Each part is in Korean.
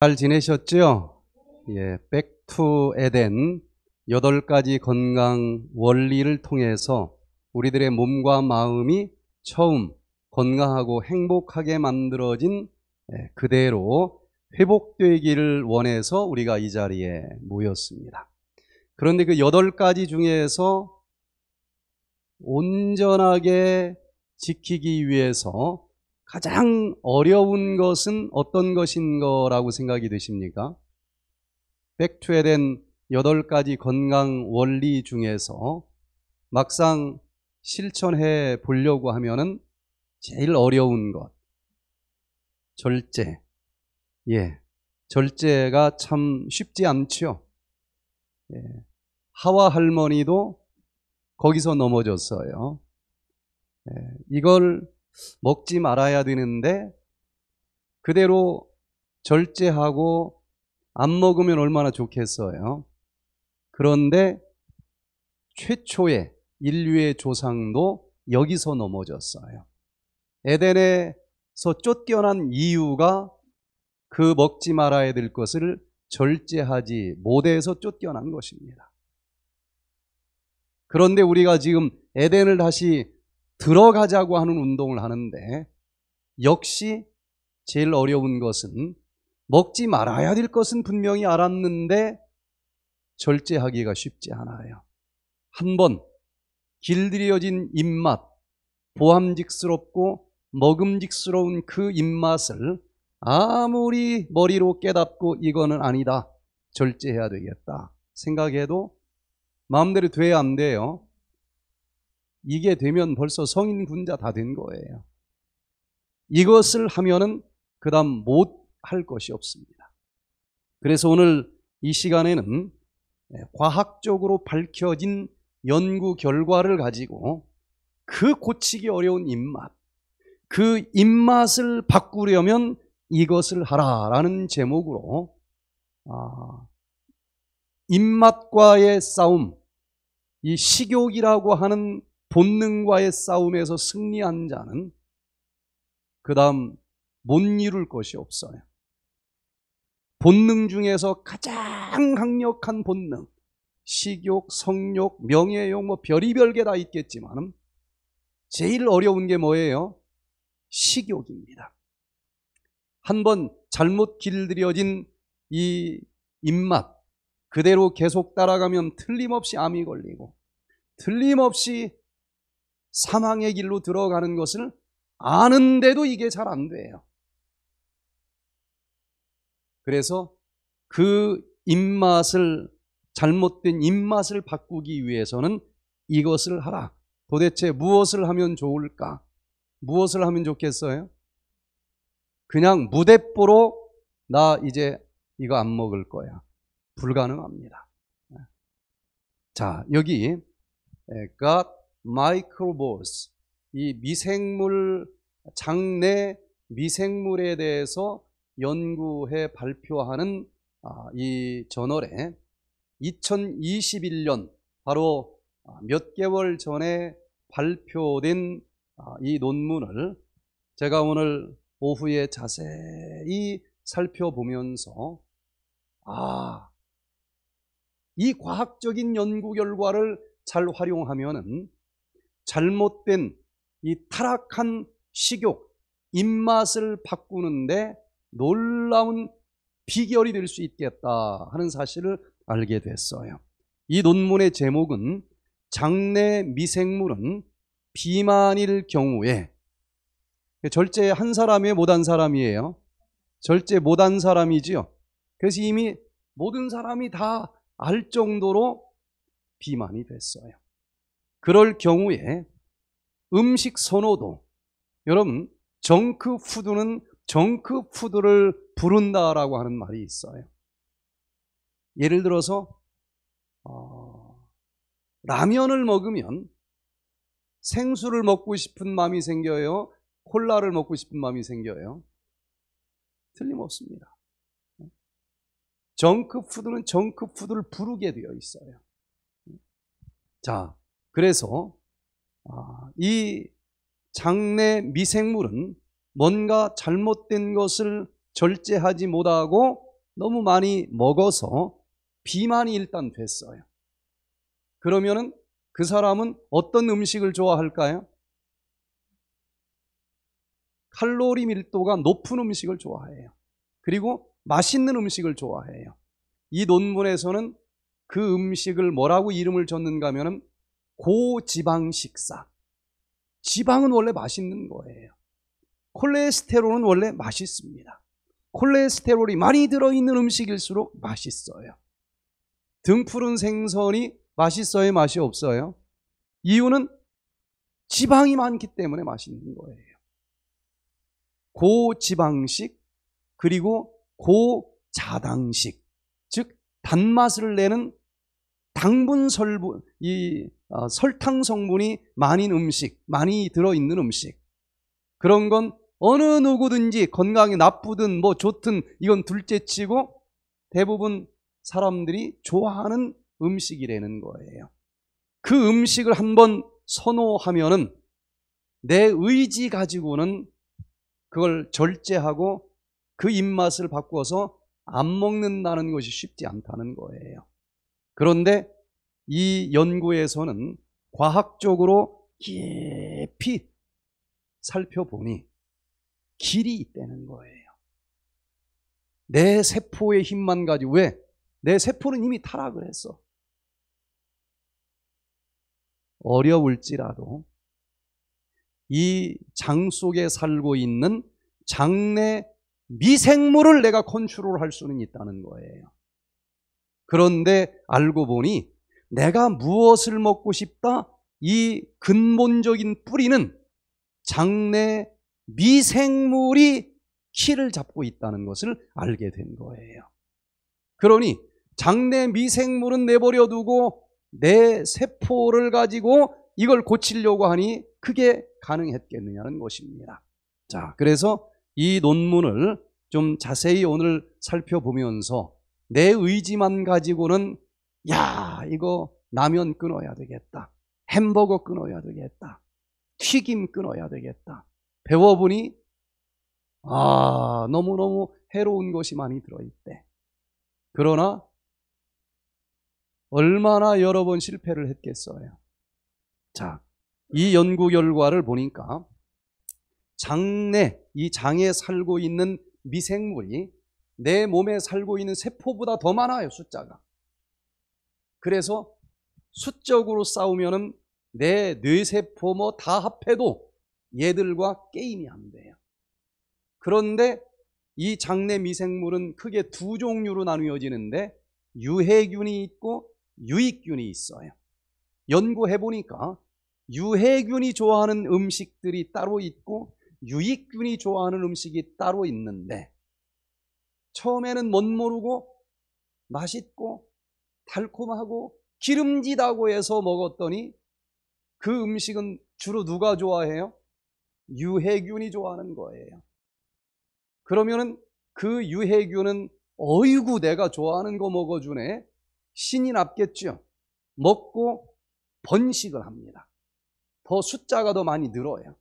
잘 지내셨죠? 예, 백투 에덴 여덟 가지 건강 원리를 통해서 우리들의 몸과 마음이 처음 건강하고 행복하게 만들어진 예, 그대로 회복되기를 원해서 우리가 이 자리에 모였습니다. 그런데 그 여덟 가지 중에서 온전하게 지키기 위해서 가장 어려운 것은 어떤 것인 거라고 생각이 되십니까? 백투에된 여덟 가지 건강 원리 중에서 막상 실천해 보려고 하면은 제일 어려운 것. 절제. 예. 절제가 참 쉽지 않죠. 예. 하와 할머니도 거기서 넘어졌어요. 예. 이걸 먹지 말아야 되는데 그대로 절제하고 안 먹으면 얼마나 좋겠어요. 그런데 최초의 인류의 조상도 여기서 넘어졌어요. 에덴에서 쫓겨난 이유가 그 먹지 말아야 될 것을 절제하지 못해서 쫓겨난 것입니다. 그런데 우리가 지금 에덴을 다시 들어가자고 하는 운동을 하는데 역시 제일 어려운 것은 먹지 말아야 될 것은 분명히 알았는데 절제하기가 쉽지 않아요. 한 번 길들여진 입맛, 보암직스럽고 먹음직스러운 그 입맛을 아무리 머리로 깨닫고 이거는 아니다. 절제해야 되겠다. 생각해도 마음대로 돼야 안 돼요. 이게 되면 벌써 성인 군자 다 된 거예요. 이것을 하면은 그 다음 못 할 것이 없습니다. 그래서 오늘 이 시간에는 예, 과학적으로 밝혀진 연구 결과를 가지고 그 고치기 어려운 입맛, 그 입맛을 바꾸려면 이것을 하라라는 제목으로 아, 입맛과의 싸움, 이 식욕이라고 하는 본능과의 싸움에서 승리한 자는 그 다음 못 이룰 것이 없어요. 본능 중에서 가장 강력한 본능, 식욕, 성욕, 명예욕, 뭐 별의별 게 다 있겠지만 제일 어려운 게 뭐예요? 식욕입니다. 한 번 잘못 길들여진 이 입맛 그대로 계속 따라가면 틀림없이 암이 걸리고 틀림없이 사망의 길로 들어가는 것을 아는데도 이게 잘 안 돼요. 그래서 그 입맛을 잘못된 입맛을 바꾸기 위해서는 이것을 하라. 도대체 무엇을 하면 좋을까? 무엇을 하면 좋겠어요? 그냥 무대뽀로 나 이제 이거 안 먹을 거야. 불가능합니다. 자, 여기 가 마이크로보스 이 미생물 장내 미생물에 대해서 연구해 발표하는 아, 이 저널에 2021년 바로 아, 몇 개월 전에 발표된 아, 이 논문을 제가 오늘 오후에 자세히 살펴보면서 아, 이 과학적인 연구 결과를 잘 활용하면은 잘못된 이 타락한 식욕, 입맛을 바꾸는데 놀라운 비결이 될 수 있겠다 하는 사실을 알게 됐어요. 이 논문의 제목은 장내 미생물은 비만일 경우에 절제 한 사람이 못한 사람이에요. 절제 못한 사람이지요. 그래서 이미 모든 사람이 다 알 정도로 비만이 됐어요. 그럴 경우에 음식 선호도 여러분 정크푸드는 정크푸드를 부른다라고 하는 말이 있어요. 예를 들어서 어, 라면을 먹으면 생수를 먹고 싶은 마음이 생겨요. 콜라를 먹고 싶은 마음이 생겨요. 틀림없습니다. 정크푸드는 정크푸드를 부르게 되어 있어요. 자, 그래서 아, 이 장내 미생물은 뭔가 잘못된 것을 절제하지 못하고 너무 많이 먹어서 비만이 일단 됐어요. 그러면그 사람은 어떤 음식을 좋아할까요? 칼로리 밀도가 높은 음식을 좋아해요. 그리고 맛있는 음식을 좋아해요. 이 논문에서는 그 음식을 뭐라고 이름을 줬는가 하면은 고지방 식사. 지방은 원래 맛있는 거예요. 콜레스테롤은 원래 맛있습니다. 콜레스테롤이 많이 들어있는 음식일수록 맛있어요. 등푸른 생선이 맛있어요, 맛이 없어요? 이유는 지방이 많기 때문에 맛있는 거예요. 고지방식, 그리고 고자당식. 즉, 단맛을 내는 당분 설분, 이 어, 설탕 성분이 많은 음식, 많이 들어있는 음식. 그런 건 어느 누구든지 건강이 나쁘든 뭐 좋든 이건 둘째 치고 대부분 사람들이 좋아하는 음식이라는 거예요. 그 음식을 한번 선호하면은 내 의지 가지고는 그걸 절제하고 그 입맛을 바꿔서 안 먹는다는 것이 쉽지 않다는 거예요. 그런데 이 연구에서는 과학적으로 깊이 살펴보니 길이 있다는 거예요. 내 세포의 힘만 가지고 왜? 내 세포는 이미 타락을 했어. 어려울지라도 이 장 속에 살고 있는 장내 미생물을 내가 컨트롤 할 수는 있다는 거예요. 그런데 알고 보니 내가 무엇을 먹고 싶다? 이 근본적인 뿌리는 장내 미생물이 키를 잡고 있다는 것을 알게 된 거예요. 그러니 장내 미생물은 내버려 두고 내 세포를 가지고 이걸 고치려고 하니 크게 가능했겠느냐는 것입니다. 자, 그래서 이 논문을 좀 자세히 오늘 살펴보면서 내 의지만 가지고는 야, 이거 라면 끊어야 되겠다. 햄버거 끊어야 되겠다. 튀김 끊어야 되겠다. 배워보니, 아, 너무너무 해로운 것이 많이 들어있대. 그러나, 얼마나 여러 번 실패를 했겠어요. 자, 이 연구 결과를 보니까, 장내, 이 장에 살고 있는 미생물이 내 몸에 살고 있는 세포보다 더 많아요, 숫자가. 그래서 수적으로 싸우면은 내 뇌세포 뭐 다 합해도 얘들과 게임이 안 돼요. 그런데 이 장내 미생물은 크게 두 종류로 나누어지는데 유해균이 있고 유익균이 있어요. 연구해 보니까 유해균이 좋아하는 음식들이 따로 있고 유익균이 좋아하는 음식이 따로 있는데 처음에는 못 모르고 맛있고 달콤하고 기름지다고 해서 먹었더니 그 음식은 주로 누가 좋아해요? 유해균이 좋아하는 거예요. 그러면은 그 유해균은 어이구 내가 좋아하는 거 먹어주네 신이 났겠죠. 먹고 번식을 합니다. 더 숫자가 더 많이 늘어요.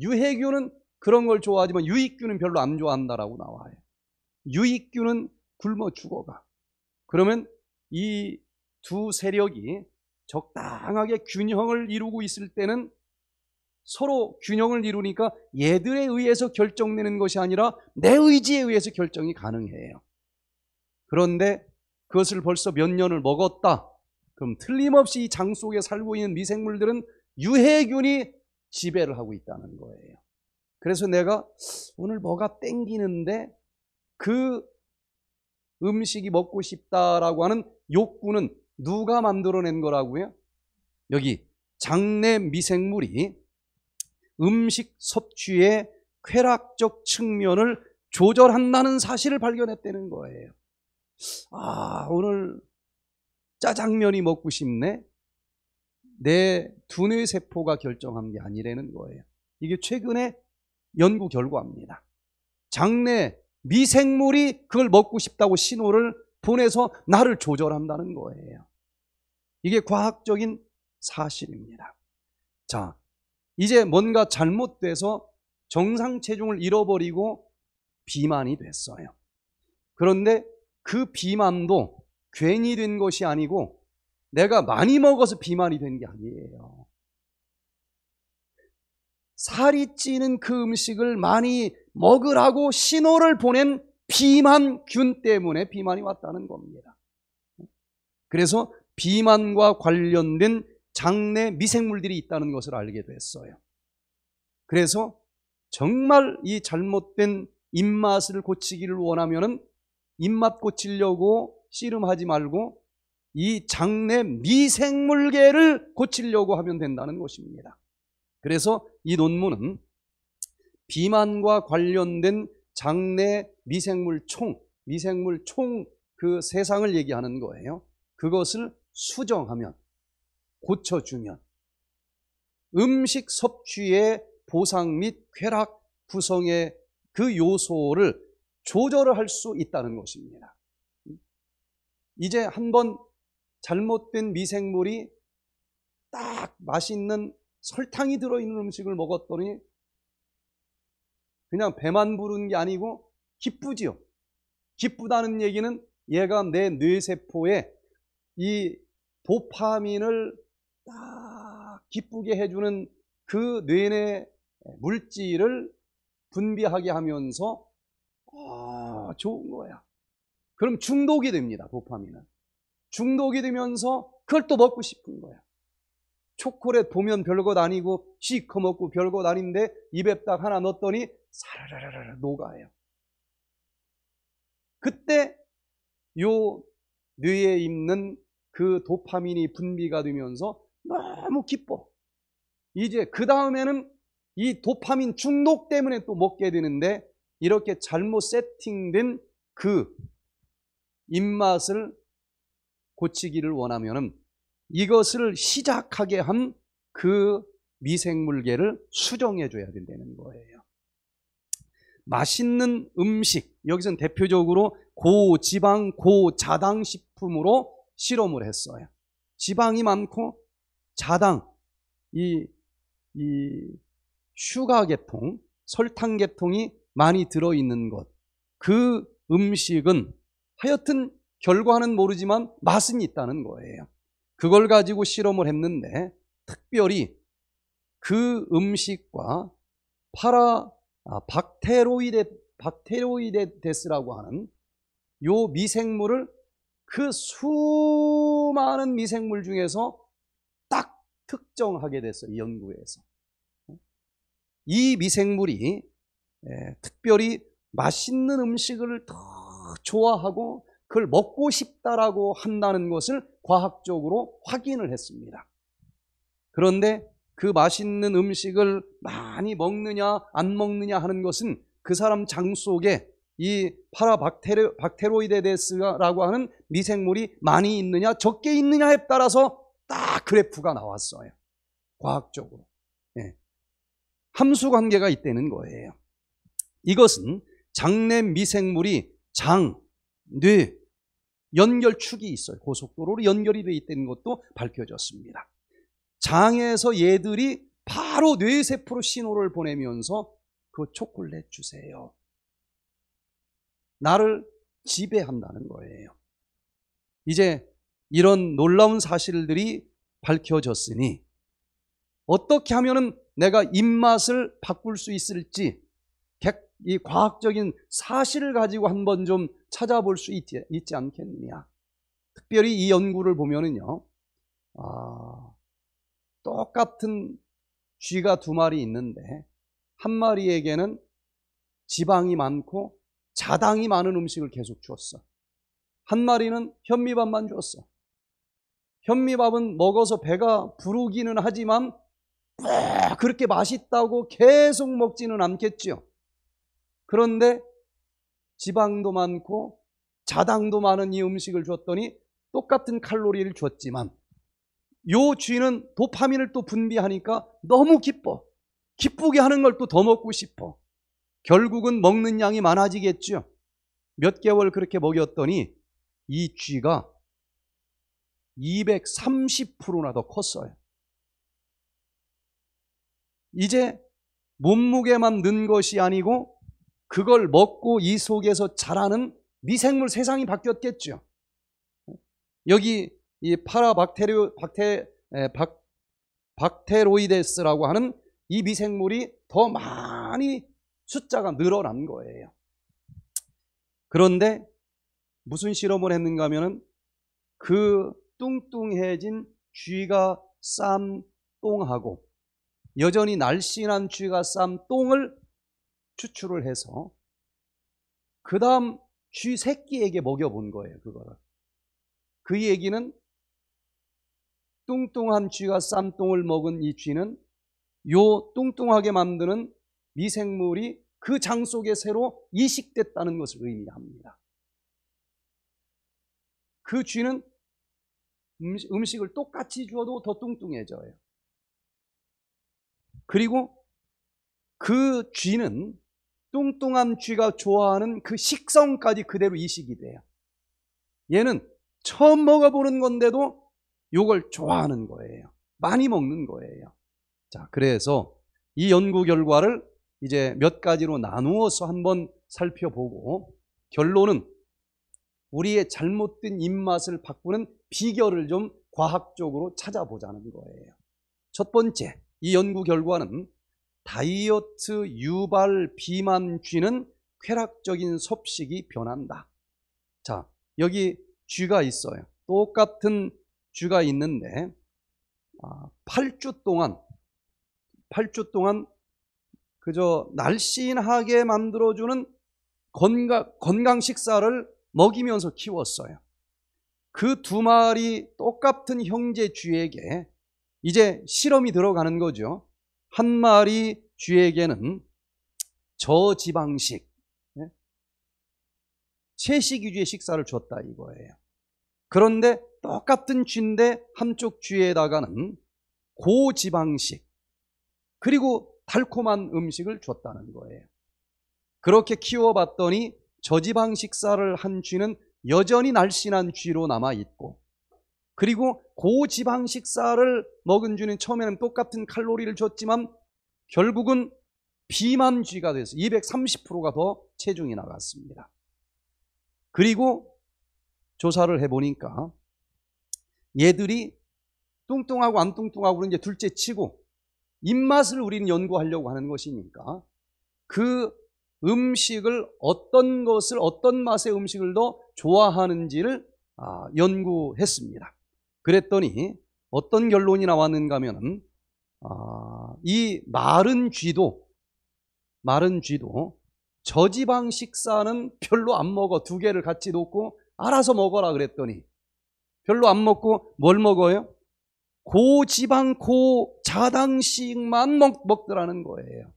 유해균은 그런 걸 좋아하지만 유익균은 별로 안 좋아한다라고 나와요. 유익균은 굶어 죽어가. 그러면 이두 세력이 적당하게 균형을 이루고 있을 때는 서로 균형을 이루니까 얘들에 의해서 결정되는 것이 아니라 내 의지에 의해서 결정이 가능해요. 그런데 그것을 벌써 몇 년을 먹었다. 그럼 틀림없이 이 장 속에 살고 있는 미생물들은 유해균이 지배를 하고 있다는 거예요. 그래서 내가 오늘 뭐가 땡기는데 그 음식이 먹고 싶다라고 하는 욕구는 누가 만들어낸 거라고요? 여기 장내 미생물이 음식 섭취의 쾌락적 측면을 조절한다는 사실을 발견했다는 거예요. 아, 오늘 짜장면이 먹고 싶네? 내 두뇌 세포가 결정한 게 아니라는 거예요. 이게 최근에 연구 결과입니다. 장내 미생물이 그걸 먹고 싶다고 신호를 보내서 나를 조절한다는 거예요. 이게 과학적인 사실입니다. 자, 이제 뭔가 잘못돼서 정상 체중을 잃어버리고 비만이 됐어요. 그런데 그 비만도 괜히 된 것이 아니고 내가 많이 먹어서 비만이 된 게 아니에요. 살이 찌는 그 음식을 많이 먹으라고 신호를 보낸 비만균 때문에 비만이 왔다는 겁니다. 그래서 비만과 관련된 장내 미생물들이 있다는 것을 알게 됐어요. 그래서 정말 이 잘못된 입맛을 고치기를 원하면은 입맛 고치려고 씨름하지 말고 이 장내 미생물계를 고치려고 하면 된다는 것입니다. 그래서 이 논문은 비만과 관련된 장내 미생물 총, 미생물 총 그 세상을 얘기하는 거예요. 그것을 수정하면, 고쳐주면 음식 섭취의 보상 및 쾌락 구성의 그 요소를 조절을 할 수 있다는 것입니다. 이제 한 번 잘못된 미생물이 딱 맛있는 설탕이 들어있는 음식을 먹었더니 그냥 배만 부르는 게 아니고 기쁘지요. 기쁘다는 얘기는 얘가 내 뇌세포에 이 도파민을 딱 기쁘게 해주는 그뇌내 물질을 분비하게 하면서 아 좋은 거야. 그럼 중독이 됩니다. 도파민은. 중독이 되면서 그걸 또 먹고 싶은 거야. 초콜릿 보면 별것 아니고 시커 먹고 별것 아닌데 입에 딱 하나 넣었더니 사라라라라 녹아요. 그때 요 뇌에 있는 그 도파민이 분비가 되면서 너무 기뻐. 이제 그 다음에는 이 도파민 중독 때문에 또 먹게 되는데 이렇게 잘못 세팅된 그 입맛을 고치기를 원하면 이것을 시작하게 한 그 미생물계를 수정해 줘야 된다는 거예요. 맛있는 음식 여기서는 대표적으로 고지방 고자당 식품으로 실험을 했어요. 지방이 많고 자당 이, 이 슈가 계통 설탕 계통이 많이 들어 있는 것 그 음식은 하여튼 결과는 모르지만 맛은 있다는 거예요. 그걸 가지고 실험을 했는데 특별히 그 음식과 파라 아, 박테로이데 박테로이데스라고 하는 요 미생물을 그 수많은 미생물 중에서 딱 특정하게 됐어요. 연구에서. 이 미생물이 예, 특별히 맛있는 음식을 더 좋아하고 그걸 먹고 싶다라고 한다는 것을 과학적으로 확인을 했습니다. 그런데 그 맛있는 음식을 많이 먹느냐 안 먹느냐 하는 것은 그 사람 장 속에 이 파라박테로, 이데데스라고 하는 미생물이 많이 있느냐 적게 있느냐에 따라서 딱 그래프가 나왔어요. 과학적으로. 네. 함수 관계가 있다는 거예요. 이것은 장내 미생물이 장, 뇌, 연결축이 있어요. 고속도로로 연결이 돼 있다는 것도 밝혀졌습니다. 장에서 얘들이 바로 뇌세포로 신호를 보내면서 그 초콜릿 주세요. 나를 지배한다는 거예요. 이제 이런 놀라운 사실들이 밝혀졌으니 어떻게 하면 내가 입맛을 바꿀 수 있을지 이 과학적인 사실을 가지고 한번 좀 찾아볼 수 있지, 있지 않겠느냐. 특별히 이 연구를 보면은요, 아, 똑같은 쥐가 두 마리 있는데 한 마리에게는 지방이 많고 자당이 많은 음식을 계속 주었어. 한 마리는 현미밥만 주었어. 현미밥은 먹어서 배가 부르기는 하지만 그렇게 맛있다고 계속 먹지는 않겠지요. 그런데 지방도 많고 자당도 많은 이 음식을 줬더니 똑같은 칼로리를 줬지만 요 쥐는 도파민을 또 분비하니까 너무 기뻐. 기쁘게 하는 걸 또 더 먹고 싶어. 결국은 먹는 양이 많아지겠죠. 몇 개월 그렇게 먹였더니 이 쥐가 230%나 더 컸어요. 이제 몸무게만 는 것이 아니고 그걸 먹고 이 속에서 자라는 미생물 세상이 바뀌었겠죠. 여기 이파라박테리 박테 에, 박 박테로이데스라고 하는 이 미생물이 더 많이 숫자가 늘어난 거예요. 그런데 무슨 실험을 했는가 하면은 그 뚱뚱해진 쥐가 쌈 똥하고 여전히 날씬한 쥐가 쌈 똥을 추출을 해서 그 다음 쥐 새끼에게 먹여본 거예요. 그거를. 그 얘기는 뚱뚱한 쥐가 쌈똥을 먹은 이 쥐는 요 뚱뚱하게 만드는 미생물이 그 장 속에 새로 이식됐다는 것을 의미합니다. 그 쥐는 음식을 똑같이 주어도 더 뚱뚱해져요. 그리고 그 쥐는 뚱뚱한 쥐가 좋아하는 그 식성까지 그대로 이식이 돼요. 얘는 처음 먹어보는 건데도 요걸 좋아하는 거예요. 많이 먹는 거예요. 자, 그래서 이 연구 결과를 이제 몇 가지로 나누어서 한번 살펴보고 결론은 우리의 잘못된 입맛을 바꾸는 비결을 좀 과학적으로 찾아보자는 거예요. 첫 번째, 이 연구 결과는 다이어트 유발 비만 쥐는 쾌락적인 섭식이 변한다. 자, 여기 쥐가 있어요. 똑같은 주가 있는데 8주 아, 동안 8주 동안 그저 날씬하게 만들어주는 건강, 건강 식사를 먹이면서 키웠어요. 그 두 마리 똑같은 형제 쥐에게 이제 실험이 들어가는 거죠. 한 마리 쥐에게는 저지방식, 예? 채식 위주의 식사를 줬다 이거예요. 그런데 똑같은 쥐인데 한쪽 쥐에다가는 고지방식 그리고 달콤한 음식을 줬다는 거예요. 그렇게 키워봤더니 저지방 식사를 한 쥐는 여전히 날씬한 쥐로 남아있고 그리고 고지방 식사를 먹은 쥐는 처음에는 똑같은 칼로리를 줬지만 결국은 비만 쥐가 돼서 230%가 더 체중이 나갔습니다. 그리고 조사를 해보니까 얘들이 뚱뚱하고 안 뚱뚱하고는 이제 둘째 치고 입맛을 우리는 연구하려고 하는 것이니까 그 음식을 어떤 것을 어떤 맛의 음식을 더 좋아하는지를 아, 연구했습니다. 그랬더니 어떤 결론이 나왔는가 하면은 아, 이 마른 쥐도 마른 쥐도 저지방 식사는 별로 안 먹어 두 개를 같이 놓고 알아서 먹어라 그랬더니 별로 안 먹고 뭘 먹어요? 고지방 고자당식만 먹, 먹더라는 거예요.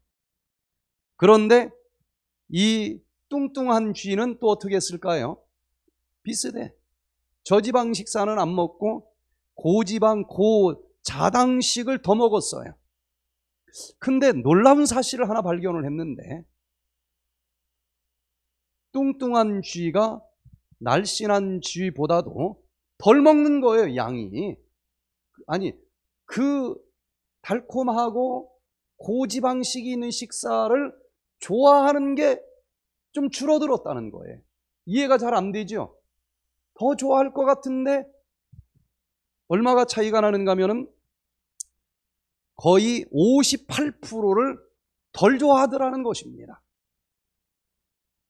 그런데 이 뚱뚱한 쥐는 또 어떻게 했을까요? 비슷해. 저지방 식사는 안 먹고 고지방 고자당식을 더 먹었어요. 근데 놀라운 사실을 하나 발견을 했는데 뚱뚱한 쥐가 날씬한 쥐보다도 덜 먹는 거예요, 양이. 아니, 그 달콤하고 고지방식이 있는 식사를 좋아하는 게 좀 줄어들었다는 거예요. 이해가 잘 안 되죠? 더 좋아할 것 같은데 얼마가 차이가 나는가 하면은 거의 58%를 덜 좋아하더라는 것입니다.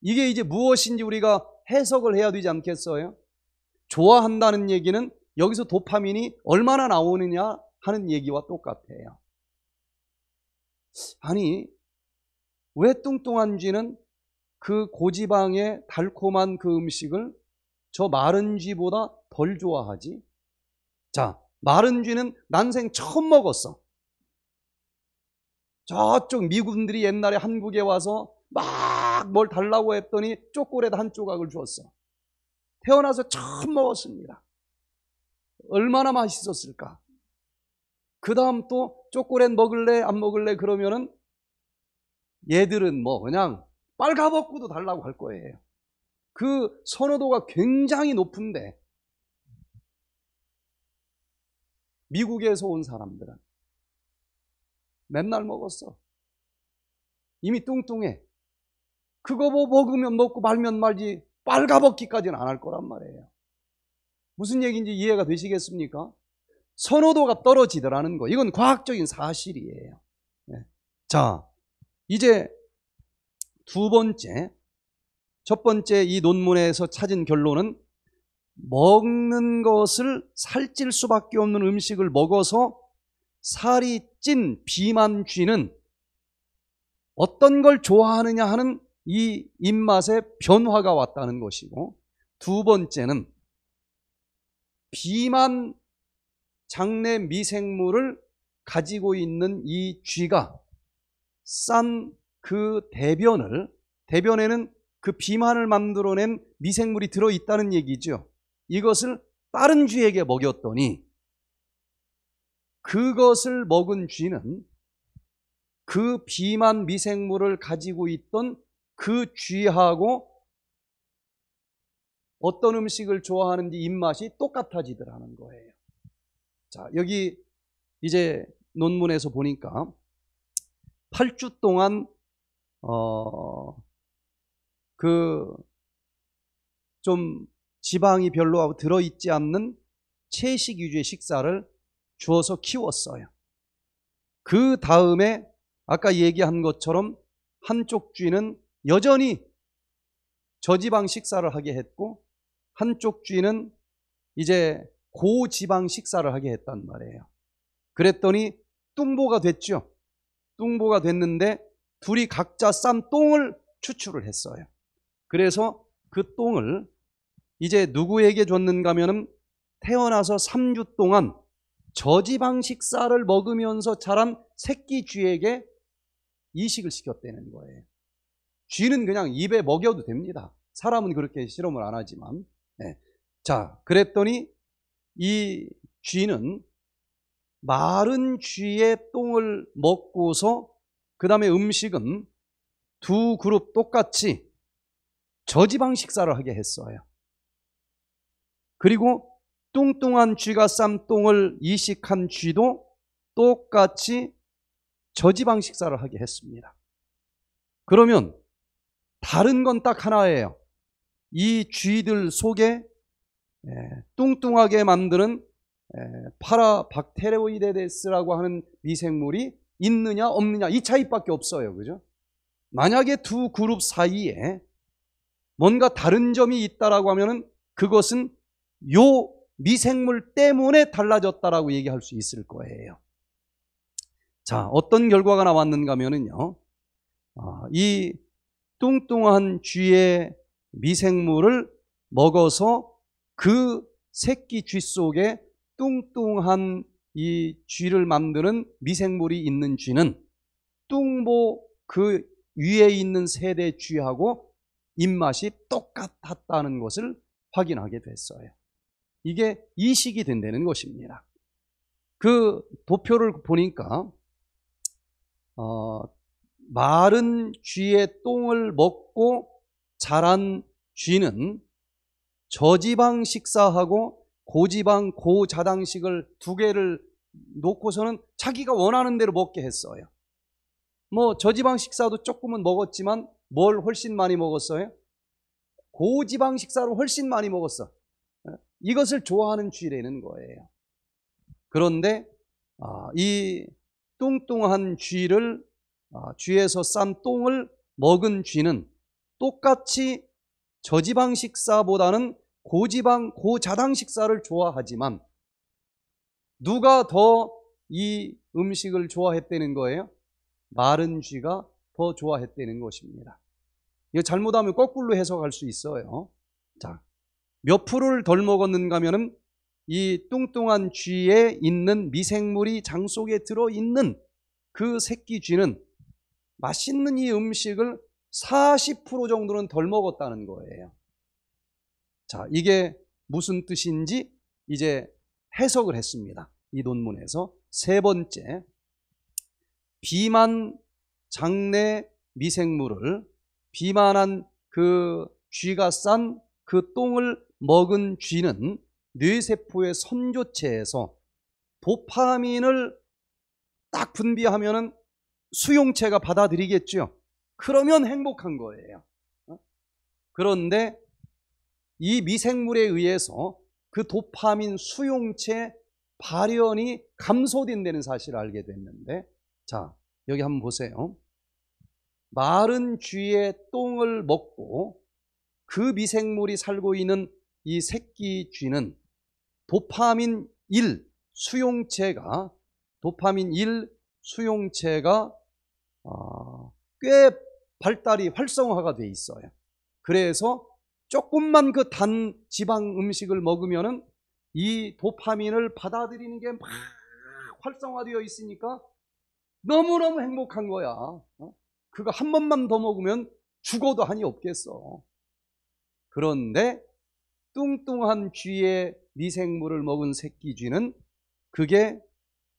이게 이제 무엇인지 우리가 해석을 해야 되지 않겠어요? 좋아한다는 얘기는 여기서 도파민이 얼마나 나오느냐 하는 얘기와 똑같아요. 아니, 왜 뚱뚱한지는 그 고지방의 달콤한 그 음식을 저 마른 쥐보다 덜 좋아하지? 자, 마른 쥐는 난생 처음 먹었어. 저쪽 미군들이 옛날에 한국에 와서 막 막뭘 달라고 했더니 초콜릿 한 조각을 주었어. 태어나서 처음 먹었습니다. 얼마나 맛있었을까? 그 다음 또 초콜릿 먹을래 안 먹을래 그러면은 얘들은 뭐 그냥 빨가벗고도 달라고 할 거예요. 그 선호도가 굉장히 높은데 미국에서 온 사람들은 맨날 먹었어. 이미 뚱뚱해. 그거 뭐 먹으면 먹고 말면 말지 빨가벗기까지는 안 할 거란 말이에요. 무슨 얘기인지 이해가 되시겠습니까? 선호도가 떨어지더라는 거. 이건 과학적인 사실이에요. 네. 자, 이제 두 번째. 첫 번째 이 논문에서 찾은 결론은 먹는 것을 살찔 수밖에 없는 음식을 먹어서 살이 찐 비만쥐는 어떤 걸 좋아하느냐 하는 이 입맛에 변화가 왔다는 것이고 두 번째는 비만 장내 미생물을 가지고 있는 이 쥐가 싼 그 대변을 대변에는 그 비만을 만들어낸 미생물이 들어 있다는 얘기죠. 이것을 다른 쥐에게 먹였더니 그것을 먹은 쥐는 그 비만 미생물을 가지고 있던 그 쥐하고 어떤 음식을 좋아하는지 입맛이 똑같아지더라는 거예요. 자, 여기 이제 논문에서 보니까 8주 동안 어 그 좀 지방이 별로 들어 있지 않는 채식 위주의 식사를 주어서 키웠어요. 그 다음에 아까 얘기한 것처럼 한쪽 쥐는 여전히 저지방 식사를 하게 했고 한쪽 주인은 이제 고지방 식사를 하게 했단 말이에요. 그랬더니 뚱보가 됐죠. 뚱보가 됐는데 둘이 각자 쌈 똥을 추출을 했어요. 그래서 그 똥을 이제 누구에게 줬는가 하면은 태어나서 3주 동안 저지방 식사를 먹으면서 자란 새끼 쥐에게 이식을 시켰다는 거예요. 쥐는 그냥 입에 먹여도 됩니다. 사람은 그렇게 실험을 안 하지만. 네. 자, 그랬더니 이 쥐는 마른 쥐의 똥을 먹고서 그 다음에 음식은 두 그룹 똑같이 저지방 식사를 하게 했어요. 그리고 뚱뚱한 쥐가 쌈똥을 이식한 쥐도 똑같이 저지방 식사를 하게 했습니다. 그러면 다른 건 딱 하나예요. 이 쥐들 속에 예, 뚱뚱하게 만드는 예, 파라박테레오이데데스라고 하는 미생물이 있느냐 없느냐 이 차이밖에 없어요. 그죠? 만약에 두 그룹 사이에 뭔가 다른 점이 있다라고 하면은 그것은 요 미생물 때문에 달라졌다라고 얘기할 수 있을 거예요. 자, 어떤 결과가 나왔는가 하면은요. 아, 이 뚱뚱한 쥐의 미생물을 먹어서 그 새끼 쥐 속에 뚱뚱한 이 쥐를 만드는 미생물이 있는 쥐는 뚱보 그 위에 있는 세대 쥐하고 입맛이 똑같았다는 것을 확인하게 됐어요. 이게 이식이 된다는 것입니다. 그 도표를 보니까 어, 마른 쥐의 똥을 먹고 자란 쥐는 저지방 식사하고 고지방 고자당식을 두 개를 놓고서는 자기가 원하는 대로 먹게 했어요. 뭐 저지방 식사도 조금은 먹었지만 뭘 훨씬 많이 먹었어요? 고지방 식사로 훨씬 많이 먹었어. 이것을 좋아하는 쥐라는 거예요. 그런데 아, 이 뚱뚱한 쥐를 쥐에서 아, 싼 똥을 먹은 쥐는 똑같이 저지방 식사보다는 고지방, 고자당 식사를 좋아하지만 누가 더 이 음식을 좋아했다는 거예요? 마른 쥐가 더 좋아했다는 것입니다. 이거 잘못하면 거꾸로 해석할 수 있어요. 자, 몇 프로를 덜 먹었는가 하면은 이 뚱뚱한 쥐에 있는 미생물이 장 속에 들어있는 그 새끼 쥐는 맛있는 이 음식을 40% 정도는 덜 먹었다는 거예요. 자, 이게 무슨 뜻인지 이제 해석을 했습니다. 이 논문에서 세 번째 비만 장내 미생물을 비만한 그 쥐가 싼 그 똥을 먹은 쥐는 뇌세포의 선조체에서 도파민을 딱 분비하면은 수용체가 받아들이겠죠. 그러면 행복한 거예요. 어? 그런데 이 미생물에 의해서 그 도파민 수용체 발현이 감소된다는 사실을 알게 됐는데 자 여기 한번 보세요. 마른 쥐의 똥을 먹고 그 미생물이 살고 있는 이 새끼 쥐는 도파민 1 수용체가 도파민 1 수용체가 어, 꽤 발달이 활성화가 돼 있어요. 그래서 조금만 그 단 지방 음식을 먹으면은 이 도파민을 받아들이는 게 막 활성화되어 있으니까 너무너무 행복한 거야. 어? 그거 한 번만 더 먹으면 죽어도 한이 없겠어. 그런데 뚱뚱한 쥐의 미생물을 먹은 새끼 쥐는 그게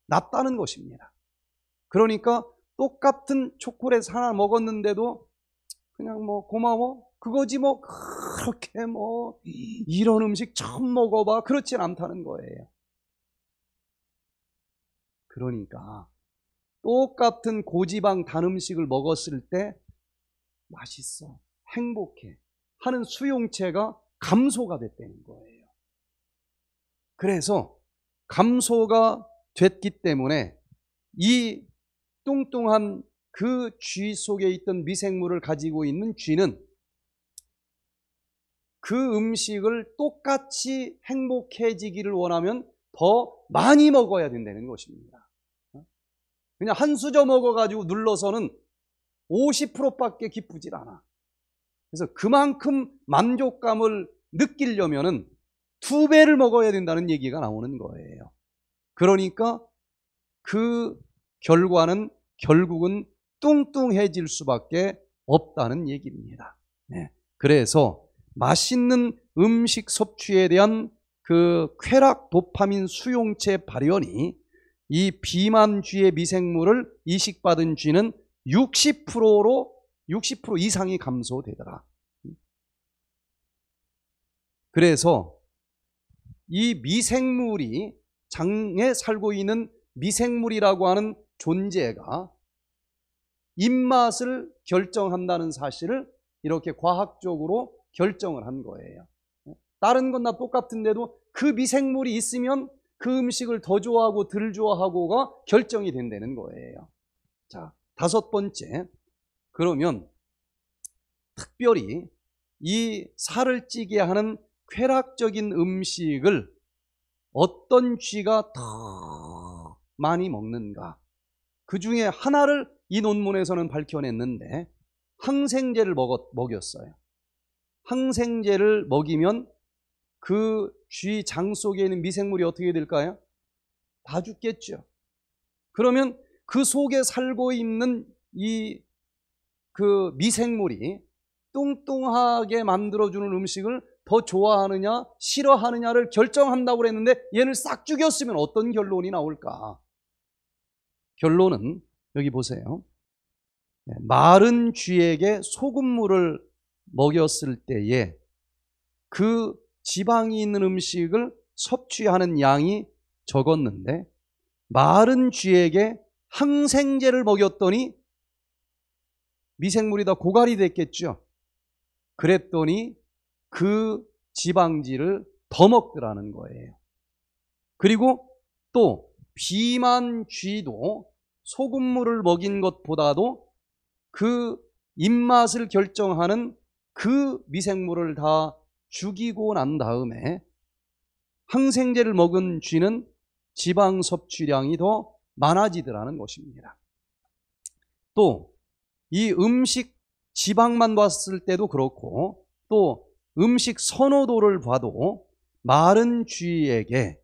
낫다는 것입니다. 그러니까 똑같은 초콜릿 하나 먹었는데도 그냥 뭐 고마워 그거지 뭐 그렇게 뭐 이런 음식 처음 먹어봐 그렇진 않다는 거예요. 그러니까 똑같은 고지방 단 음식을 먹었을 때 맛있어 행복해 하는 수용체가 감소가 됐다는 거예요. 그래서 감소가 됐기 때문에 이 뚱뚱한 그 쥐 속에 있던 미생물을 가지고 있는 쥐는 그 음식을 똑같이 행복해지기를 원하면 더 많이 먹어야 된다는 것입니다. 그냥 한 수저 먹어가지고 눌러서는 50%밖에 기쁘질 않아. 그래서 그만큼 만족감을 느끼려면은 두 배를 먹어야 된다는 얘기가 나오는 거예요. 그러니까 그 결과는 결국은 뚱뚱해질 수밖에 없다는 얘기입니다. 네. 그래서 맛있는 음식 섭취에 대한 그 쾌락 도파민 수용체 발현이 이 비만쥐의 미생물을 이식받은 쥐는 60%로 60% 이상이 감소되더라. 그래서 이 미생물이 장에 살고 있는 미생물이라고 하는 존재가 입맛을 결정한다는 사실을 이렇게 과학적으로 결정을 한 거예요. 다른 건다 똑같은데도 그 미생물이 있으면 그 음식을 더 좋아하고 덜 좋아하고가 결정이 된다는 거예요. 자, 다섯 번째. 그러면 특별히 이 살을 찌게 하는 쾌락적인 음식을 어떤 쥐가 더 많이 먹는가? 그 중에 하나를 이 논문에서는 밝혀냈는데 항생제를 먹었, 먹였어요. 항생제를 먹이면 그 쥐 장 속에 있는 미생물이 어떻게 될까요? 다 죽겠죠. 그러면 그 속에 살고 있는 이 그 미생물이 뚱뚱하게 만들어주는 음식을 더 좋아하느냐 싫어하느냐를 결정한다고 그랬는데 얘를 싹 죽였으면 어떤 결론이 나올까? 결론은 여기 보세요. 네, 마른 쥐에게 소금물을 먹였을 때에 그 지방이 있는 음식을 섭취하는 양이 적었는데 마른 쥐에게 항생제를 먹였더니 미생물이 다 고갈이 됐겠죠. 그랬더니 그 지방질을 더 먹더라는 거예요. 그리고 또 비만 쥐도 소금물을 먹인 것보다도 그 입맛을 결정하는 그 미생물을 다 죽이고 난 다음에 항생제를 먹은 쥐는 지방 섭취량이 더 많아지더라는 것입니다. 또 이 음식 지방만 봤을 때도 그렇고 또 음식 선호도를 봐도 마른 쥐에게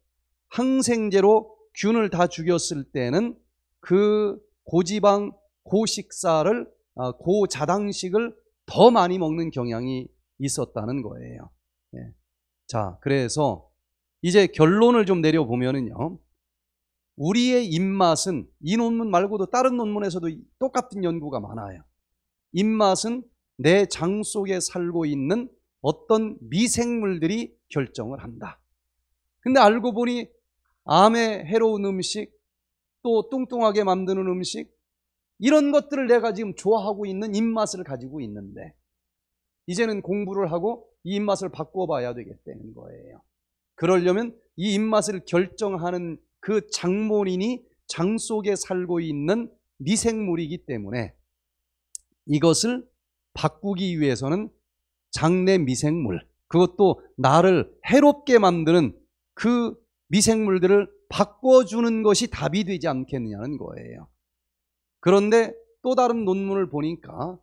항생제로 균을 다 죽였을 때는 그 고지방 고식사를 아, 고자당식을 더 많이 먹는 경향이 있었다는 거예요. 네. 자, 그래서 이제 결론을 좀 내려보면은요. 우리의 입맛은 이 논문 말고도 다른 논문에서도 똑같은 연구가 많아요. 입맛은 내 장 속에 살고 있는 어떤 미생물들이 결정을 한다. 근데 알고 보니 암에 해로운 음식, 또 뚱뚱하게 만드는 음식, 이런 것들을 내가 지금 좋아하고 있는 입맛을 가지고 있는데, 이제는 공부를 하고 이 입맛을 바꿔봐야 되겠다는 거예요. 그러려면 이 입맛을 결정하는 그 장본인이 장 속에 살고 있는 미생물이기 때문에 이것을 바꾸기 위해서는 장내 미생물, 그것도 나를 해롭게 만드는 그 미생물들을 바꿔주는 것이 답이 되지 않겠느냐는 거예요. 그런데 또 다른 논문을 보니까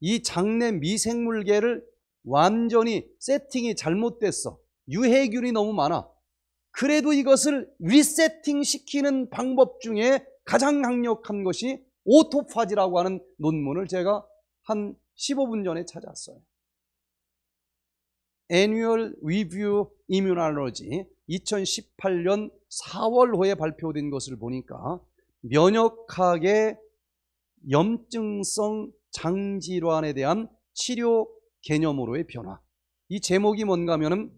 이 장내 미생물계를 완전히 세팅이 잘못됐어. 유해균이 너무 많아. 그래도 이것을 리세팅 시키는 방법 중에 가장 강력한 것이 오토파지라고 하는 논문을 제가 한 15분 전에 찾았어요. Annual Review Immunology 2018년 4월호에 발표된 것을 보니까 면역학의 염증성 장질환에 대한 치료 개념으로의 변화. 이 제목이 뭔가 하면은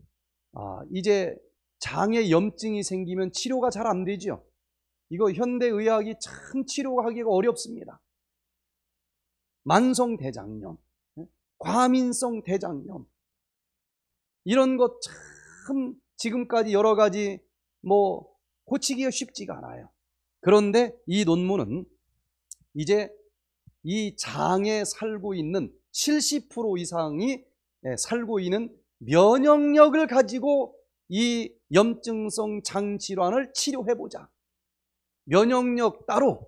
아, 이제 장에 염증이 생기면 치료가 잘 안 되죠. 이거 현대 의학이 참 치료하기가 어렵습니다. 만성 대장염, 예? 과민성 대장염, 이런 것 참 지금까지 여러 가지 뭐 고치기가 쉽지가 않아요. 그런데 이 논문은 이제 이 장에 살고 있는 70% 이상이 예, 살고 있는 면역력을 가지고 이 염증성 장 질환을 치료해보자. 면역력 따로,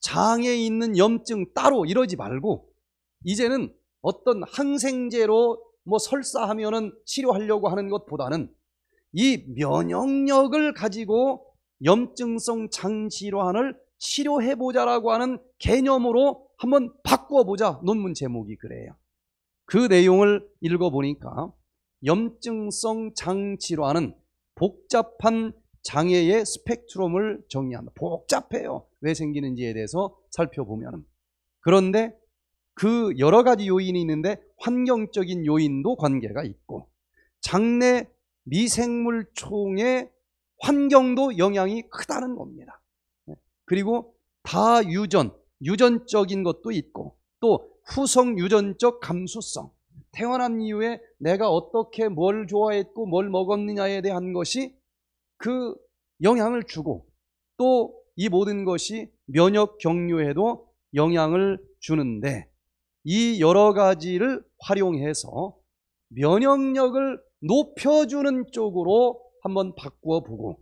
장에 있는 염증 따로 이러지 말고 이제는 어떤 항생제로 뭐 설사하면은 치료하려고 하는 것보다는 이 면역력을 가지고 염증성 장질환을 치료해보자라고 하는 개념으로 한번 바꿔보자 논문 제목이 그래요. 그 내용을 읽어보니까 염증성 장질환은 복잡한 장애의 스펙트럼을 정의한다. 복잡해요. 왜 생기는지에 대해서 살펴보면. 그런데 그 여러 가지 요인이 있는데 환경적인 요인도 관계가 있고 장내 미생물총의 환경도 영향이 크다는 겁니다. 네. 그리고 다유전, 유전적인 것도 있고 또 후성 유전적 감수성, 태어난 이후에 내가 어떻게 뭘 좋아했고 뭘 먹었느냐에 대한 것이 그 영향을 주고 또 이 모든 것이 면역 경류에도 영향을 주는데 이 여러 가지를 활용해서 면역력을 높여주는 쪽으로 한번 바꾸어 보고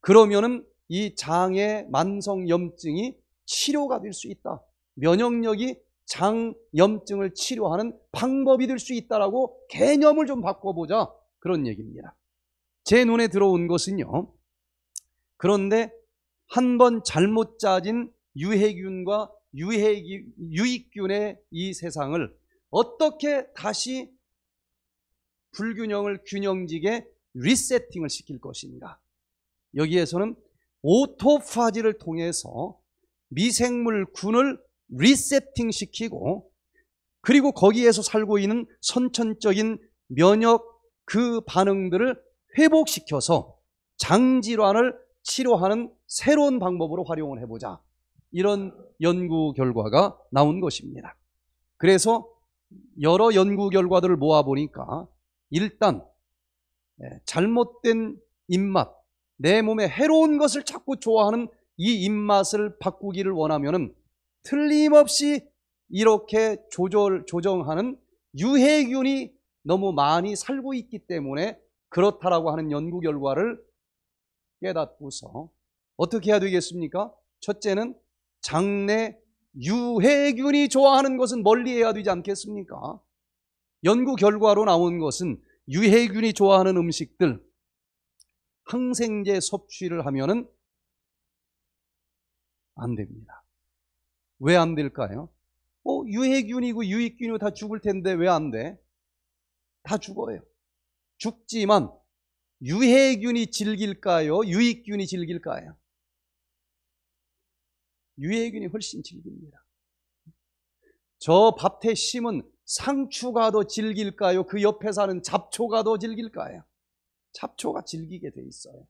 그러면은 이 장의 만성염증이 치료가 될 수 있다. 면역력이 장염증을 치료하는 방법이 될 수 있다라고 개념을 좀 바꿔보자 그런 얘기입니다. 제 눈에 들어온 것은요. 그런데 한 번 잘못 짜진 유해균과 유해, 유익균의 이 세상을 어떻게 다시 불균형을 균형지게 리세팅을 시킬 것인가. 여기에서는 오토파지를 통해서 미생물군을 리세팅시키고 그리고 거기에서 살고 있는 선천적인 면역 그 반응들을 회복시켜서 장질환을 치료하는 새로운 방법으로 활용을 해보자. 이런 연구 결과가 나온 것입니다. 그래서 여러 연구 결과들을 모아보니까 일단 예, 잘못된 입맛, 내 몸에 해로운 것을 자꾸 좋아하는 이 입맛을 바꾸기를 원하면 틀림없이 이렇게 조절, 조정하는 유해균이 너무 많이 살고 있기 때문에 그렇다라고 하는 연구 결과를 깨닫고서 어떻게 해야 되겠습니까? 첫째는 장내 유해균이 좋아하는 것은 멀리해야 되지 않겠습니까? 연구 결과로 나온 것은 유해균이 좋아하는 음식들 항생제 섭취를 하면은 안 됩니다. 왜 안 될까요? 어, 유해균이고 유익균이고 다 죽을 텐데 왜 안 돼? 다 죽어요. 죽지만 유해균이 질길까요? 유익균이 질길까요? 유해균이 훨씬 질깁니다. 저 밭에 심은 상추가 더 질길까요? 그 옆에 사는 잡초가 더 질길까요? 잡초가 질기게 돼 있어요.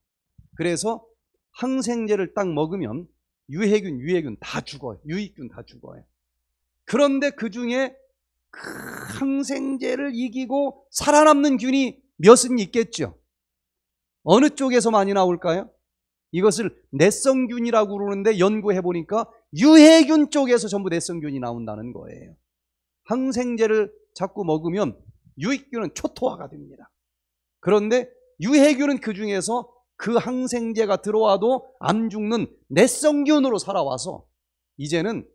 그래서 항생제를 딱 먹으면 유해균, 유해균 다 죽어요. 유익균 다 죽어요. 그런데 그 중에 그 항생제를 이기고 살아남는 균이 몇은 있겠죠. 어느 쪽에서 많이 나올까요? 이것을 내성균이라고 그러는데 연구해 보니까 유해균 쪽에서 전부 내성균이 나온다는 거예요. 항생제를 자꾸 먹으면 유익균은 초토화가 됩니다. 그런데 유해균은 그 중에서 그 항생제가 들어와도 안 죽는 내성균으로 살아와서 이제는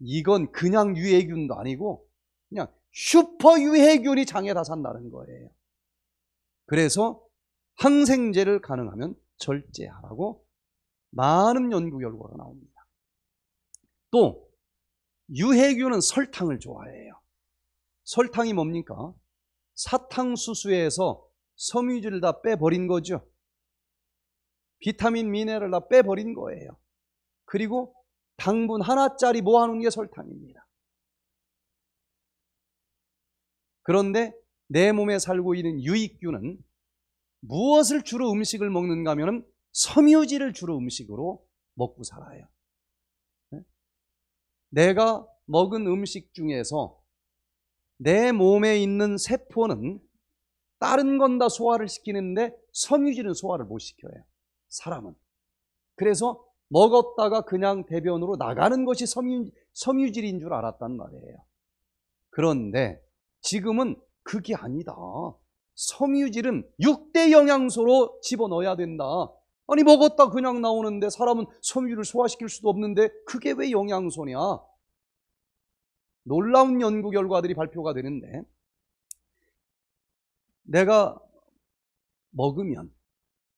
이건 그냥 유해균도 아니고 그냥 슈퍼 유해균이 장에 다 산다는 거예요. 그래서 항생제를 가능하면 절제하라고 많은 연구 결과가 나옵니다. 또 유해균은 설탕을 좋아해요. 설탕이 뭡니까? 사탕수수에서 섬유질을 다 빼버린 거죠. 비타민, 미네랄 을다 빼버린 거예요. 그리고 당분 하나짜리 모아놓은 게 설탕입니다. 그런데 내 몸에 살고 있는 유익균은 무엇을 주로 음식을 먹는가 하면 섬유질을 주로 음식으로 먹고 살아요. 네? 내가 먹은 음식 중에서 내 몸에 있는 세포는 다른 건 다 소화를 시키는데 섬유질은 소화를 못 시켜요. 사람은. 그래서 먹었다가 그냥 대변으로 나가는 것이 섬유, 섬유질인 줄 알았단 말이에요. 그런데 지금은 그게 아니다. 섬유질은 6대 영양소로 집어넣어야 된다. 아니 먹었다 그냥 나오는데 사람은 섬유를 소화시킬 수도 없는데 그게 왜 영양소냐? 놀라운 연구 결과들이 발표가 되는데 내가 먹으면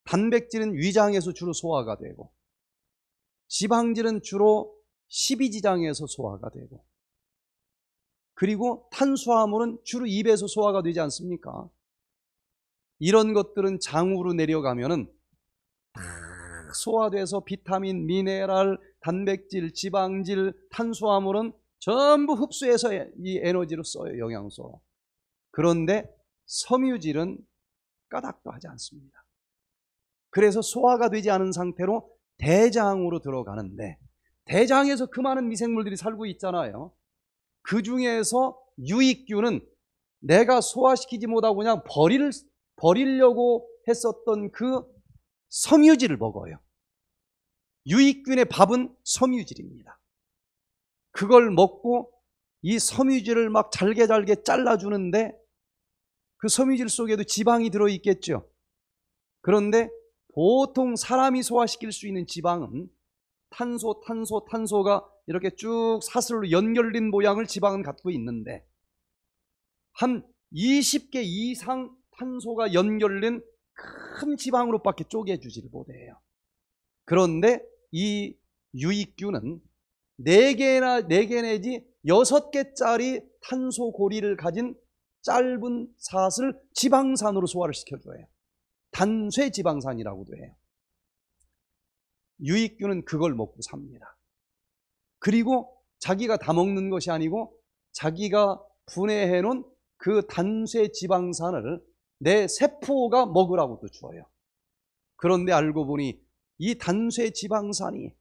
단백질은 위장에서 주로 소화가 되고 지방질은 주로 십이지장에서 소화가 되고 그리고 탄수화물은 주로 입에서 소화가 되지 않습니까? 이런 것들은 장으로 내려가면은 다 소화돼서 비타민, 미네랄, 단백질, 지방질, 탄수화물은 전부 흡수해서 이 에너지로 써요, 영양소 그런데 섬유질은 까닥도 하지 않습니다. 그래서 소화가 되지 않은 상태로 대장으로 들어가는데 대장에서 그 많은 미생물들이 살고 있잖아요. 그 중에서 유익균은 내가 소화시키지 못하고 그냥 버릴 버리려고 했었던 그 섬유질을 먹어요. 유익균의 밥은 섬유질입니다. 그걸 먹고 이 섬유질을 막 잘게 잘게 잘라주는데 그 섬유질 속에도 지방이 들어있겠죠. 그런데 보통 사람이 소화시킬 수 있는 지방은 탄소, 탄소, 탄소가 이렇게 쭉 사슬로 연결된 모양을 지방은 갖고 있는데 한 20개 이상 탄소가 연결된 큰 지방으로밖에 쪼개주지를 못해요. 그런데 이 유익균은 4개나 4개 내지 6개짜리 탄소 고리를 가진 짧은 사슬 지방산으로 소화를 시켜줘요. 단쇄 지방산이라고도 해요. 유익균은 그걸 먹고 삽니다. 그리고 자기가 다 먹는 것이 아니고 자기가 분해해 놓은 그 단쇄 지방산을 내 세포가 먹으라고도 줘요. 그런데 알고 보니 이 단쇠 지방산이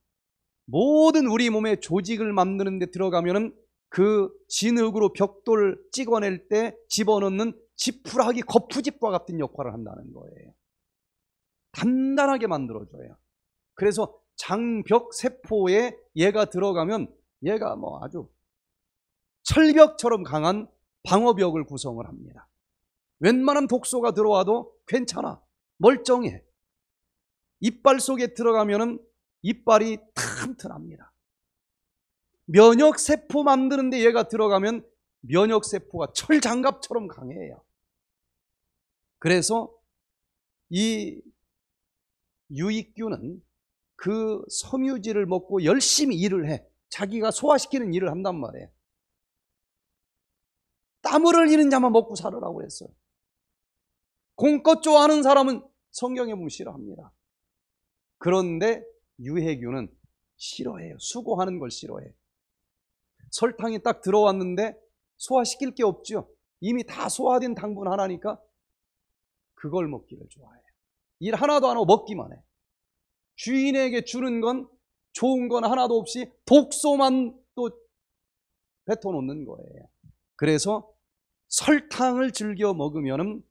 모든 우리 몸의 조직을 만드는 데들어가면그 진흙으로 벽돌 찍어낼 때 집어넣는 지푸라기 거푸집과 같은 역할을 한다는 거예요. 단단하게 만들어줘요. 그래서 장벽 세포에 얘가 들어가면 얘가 뭐 아주 철벽처럼 강한 방어벽을 구성을 합니다. 웬만한 독소가 들어와도 괜찮아. 멀쩡해. 이빨 속에 들어가면 이빨이 튼튼합니다. 면역 세포 만드는데 얘가 들어가면 면역 세포가 철장갑처럼 강해요. 그래서 이 유익균은 그 섬유질을 먹고 열심히 일을 해. 자기가 소화시키는 일을 한단 말이에요. 땀을 흘리는 자만 먹고 살으라고 했어요. 공껏 좋아하는 사람은 성경에 보면 싫어합니다. 그런데 유해균은 싫어해요. 수고하는 걸 싫어해요. 설탕이 딱 들어왔는데 소화시킬 게 없죠. 이미 다 소화된 당분 하나니까 그걸 먹기를 좋아해요. 일 하나도 안 하고 먹기만 해. 주인에게 주는 건 좋은 건 하나도 없이 독소만 또 뱉어놓는 거예요. 그래서 설탕을 즐겨 먹으면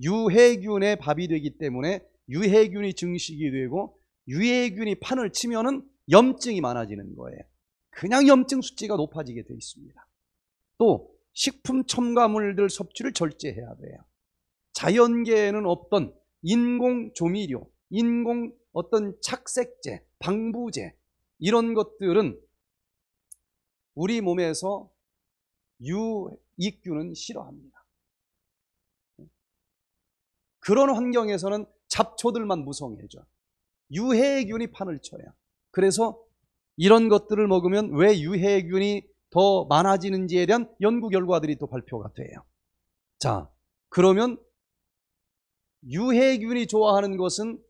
유해균의 밥이 되기 때문에 유해균이 증식이 되고 유해균이 판을 치면은 염증이 많아지는 거예요. 그냥 염증 수치가 높아지게 되어 있습니다. 또 식품 첨가물들 섭취를 절제해야 돼요. 자연계에는 없던 인공 조미료, 인공 어떤 착색제, 방부제 이런 것들은 우리 몸에서 유익균은 싫어합니다. 그런 환경에서는 잡초들만 무성해져. 유해균이 판을 쳐요. 그래서 이런 것들을 먹으면 왜 유해균이 더 많아지는지에 대한 연구 결과들이 또 발표가 돼요. 자, 그러면 유해균이 좋아하는 것은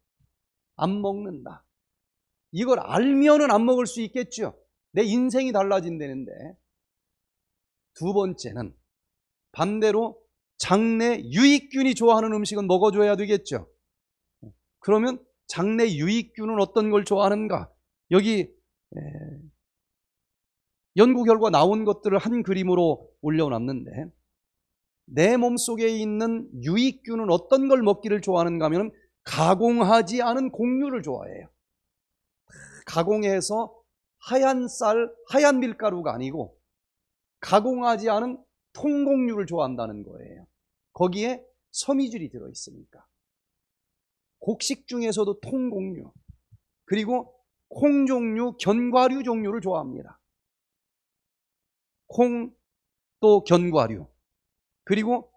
안 먹는다. 이걸 알면은 안 먹을 수 있겠죠. 내 인생이 달라진다는데. 두 번째는 반대로 장내 유익균이 좋아하는 음식은 먹어줘야 되겠죠. 그러면 장내 유익균은 어떤 걸 좋아하는가? 여기 연구 결과 나온 것들을 한 그림으로 올려놨는데 내 몸속에 있는 유익균은 어떤 걸 먹기를 좋아하는가 하면 가공하지 않은 곡류를 좋아해요. 가공해서 하얀 쌀, 하얀 밀가루가 아니고 가공하지 않은 통곡류를 좋아한다는 거예요. 거기에 섬유질이 들어 있으니까 곡식 중에서도 통곡류 그리고 콩 종류, 견과류 종류를 좋아합니다. 콩 또 견과류 그리고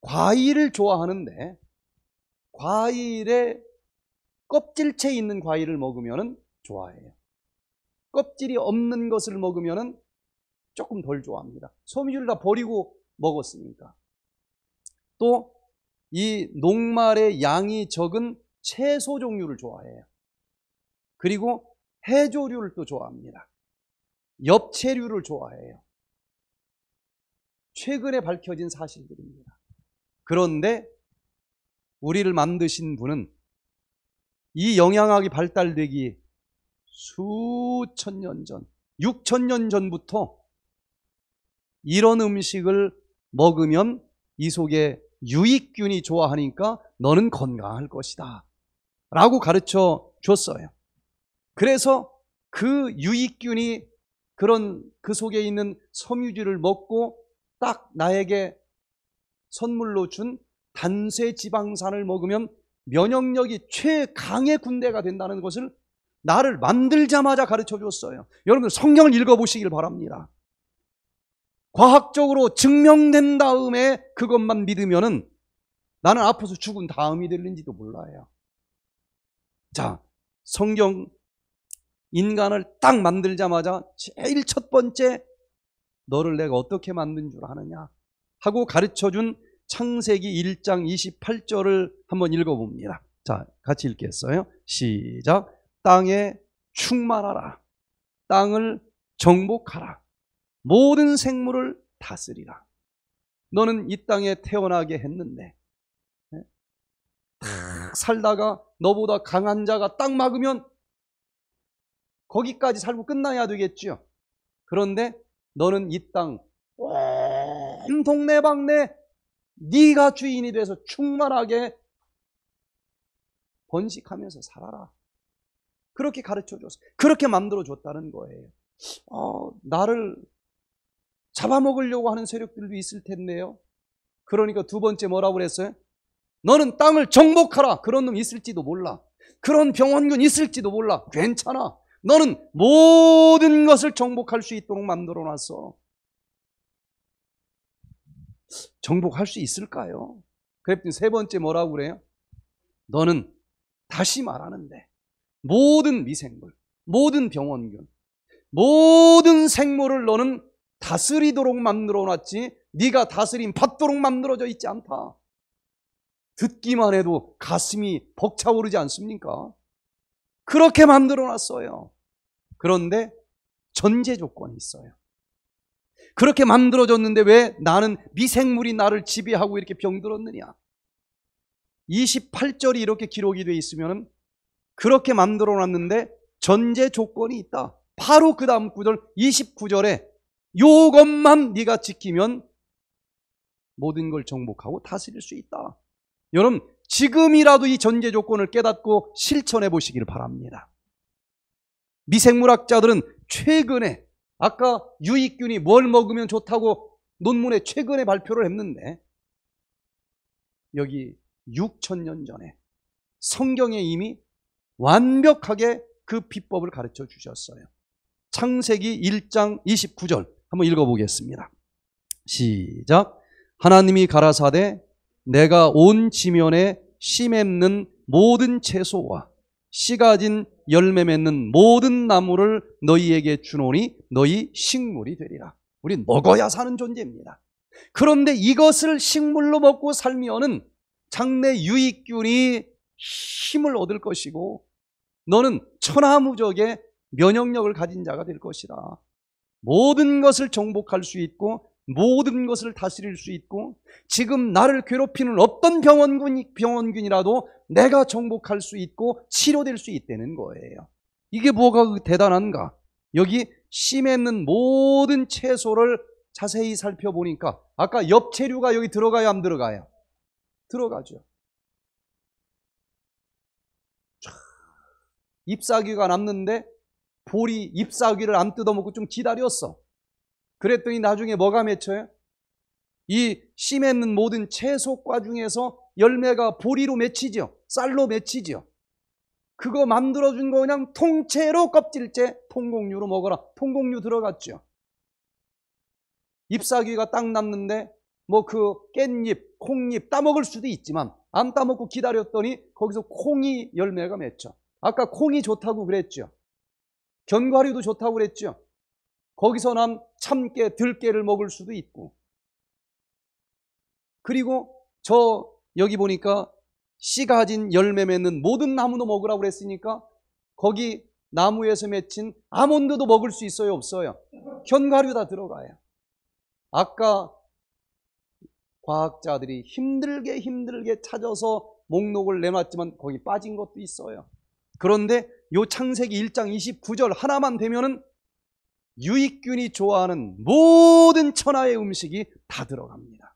과일을 좋아하는데 과일에 껍질채 있는 과일을 먹으면 좋아해요. 껍질이 없는 것을 먹으면 조금 덜 좋아합니다. 섬유질을다 버리고 먹었으니까. 또이 녹말의 양이 적은 채소 종류를 좋아해요. 그리고 해조류를 또 좋아합니다. 엽채류를 좋아해요. 최근에 밝혀진 사실들입니다. 그런데 우리를 만드신 분은 이 영양학이 발달되기 수천 년 전, 6천 년 전부터 이런 음식을 먹으면 이 속에 유익균이 좋아하니까 너는 건강할 것이다. 라고 가르쳐 줬어요. 그래서 그 유익균이 그런 그 속에 있는 섬유질을 먹고 딱 나에게 선물로 준 단세 지방산을 먹으면 면역력이 최강의 군대가 된다는 것을 나를 만들자마자 가르쳐 줬어요. 여러분들 성경을 읽어보시길 바랍니다. 과학적으로 증명된 다음에 그것만 믿으면은 나는 아파서 죽은 다음이 될는지도 몰라요. 자, 성경 인간을 딱 만들자마자 제일 첫 번째 너를 내가 어떻게 만든 줄 아느냐 하고 가르쳐 준 창세기 1장 28절을 한번 읽어 봅니다. 자, 같이 읽겠어요. 시작. 땅에 충만하라. 땅을 정복하라. 모든 생물을 다스리라. 너는 이 땅에 태어나게 했는데 예? 살다가 너보다 강한 자가 딱 막으면 거기까지 살고 끝나야 되겠지요. 그런데 너는 이 땅 온 동네방네 네가 주인이 돼서 충만하게 번식하면서 살아라. 그렇게 가르쳐줘서 그렇게 만들어줬다는 거예요. 어, 나를 잡아먹으려고 하는 세력들도 있을 텐데요. 그러니까 두 번째 뭐라고 그랬어요? 너는 땅을 정복하라. 그런 놈 있을지도 몰라. 그런 병원균 있을지도 몰라. 괜찮아. 너는 모든 것을 정복할 수 있도록 만들어 놨어. 정복할 수 있을까요? 그랬더니 세 번째 뭐라고 그래요? 너는 다시 말하는데 모든 미생물, 모든 병원균, 모든 생물을 너는 다스리도록 만들어 놨지 네가 다스린 받도록 만들어져 있지 않다. 듣기만 해도 가슴이 벅차오르지 않습니까? 그렇게 만들어 놨어요. 그런데 전제 조건이 있어요. 그렇게 만들어졌는데 왜 나는 미생물이 나를 지배하고 이렇게 병들었느냐? 28절이 이렇게 기록이 되어 있으면 그렇게 만들어 놨는데 전제 조건이 있다. 바로 그 다음 구절 29절에 요것만 네가 지키면 모든 걸 정복하고 다스릴 수 있다. 여러분 지금이라도 이 전제 조건을 깨닫고 실천해 보시기를 바랍니다. 미생물학자들은 최근에 아까 유익균이 뭘 먹으면 좋다고 논문에 최근에 발표를 했는데 여기 6천년 전에 성경에 이미 완벽하게 그 비법을 가르쳐 주셨어요. 창세기 1장 29절 한번 읽어보겠습니다. 시작. 하나님이 가라사대 내가 온 지면에 씨 맺는 모든 채소와 씨 가진 열매 맺는 모든 나무를 너희에게 주노니 너희 식물이 되리라. 우린 먹어야 사는 존재입니다. 그런데 이것을 식물로 먹고 살면은 장내 유익균이 힘을 얻을 것이고 너는 천하무적의 면역력을 가진 자가 될 것이다. 모든 것을 정복할 수 있고 모든 것을 다스릴 수 있고 지금 나를 괴롭히는 어떤 병원군, 병원균이라도 내가 정복할 수 있고 치료될 수 있다는 거예요. 이게 뭐가 그 대단한가? 여기 심에 있는 모든 채소를 자세히 살펴보니까 아까 엽채류가 여기 들어가야 안 들어가요? 들어가죠. 촤, 잎사귀가 남는데 보리 잎사귀를 안 뜯어먹고 좀 기다렸어. 그랬더니 나중에 뭐가 맺혀요? 이 심에 는 모든 채소과 중에서 열매가 보리로 맺히죠 쌀로 맺히죠 그거 만들어준 거 그냥 통째로 껍질째 통곡류로 먹어라. 통곡류 들어갔죠. 잎사귀가 딱 났는데 뭐 그 깻잎, 콩잎 따먹을 수도 있지만 안 따먹고 기다렸더니 거기서 콩이 열매가 맺혀. 아까 콩이 좋다고 그랬죠. 견과류도 좋다고 그랬죠. 거기서 난 참깨, 들깨를 먹을 수도 있고. 그리고 저 여기 보니까 씨가 가진 열매 맺는 모든 나무도 먹으라고 그랬으니까 거기 나무에서 맺힌 아몬드도 먹을 수 있어요, 없어요? 견과류 다 들어가요. 아까 과학자들이 힘들게 힘들게 찾아서 목록을 내놨지만 거기 빠진 것도 있어요. 그런데 요 창세기 1장 29절 하나만 되면은 유익균이 좋아하는 모든 천하의 음식이 다 들어갑니다.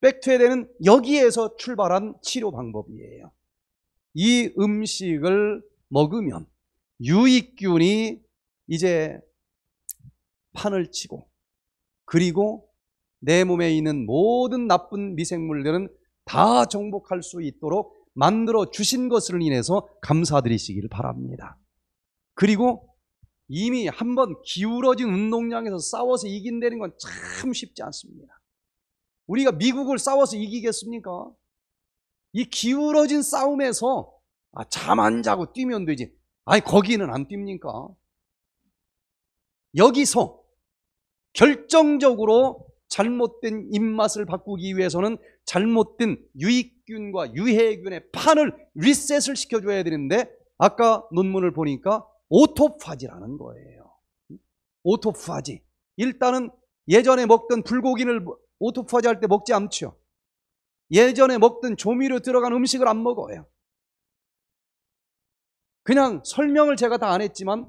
백투에대는 여기에서 출발한 치료 방법이에요. 이 음식을 먹으면 유익균이 이제 판을 치고 그리고 내 몸에 있는 모든 나쁜 미생물들은 다 정복할 수 있도록 만들어 주신 것을 인해서 감사드리시기를 바랍니다. 그리고 이미 한번 기울어진 운동장에서 싸워서 이긴다는 건 참 쉽지 않습니다. 우리가 미국을 싸워서 이기겠습니까? 이 기울어진 싸움에서 아, 잠 안 자고 뛰면 되지. 아니, 거기는 안 뜁니까? 여기서 결정적으로 잘못된 입맛을 바꾸기 위해서는 잘못된 유익 유익균과 유해균의 판을 리셋을 시켜줘야 되는데 아까 논문을 보니까 오토파지라는 거예요. 오토파지. 일단은 예전에 먹던 불고기를 오토파지 할 때 먹지 않죠. 예전에 먹던 조미료 들어간 음식을 안 먹어요. 그냥 설명을 제가 다 안 했지만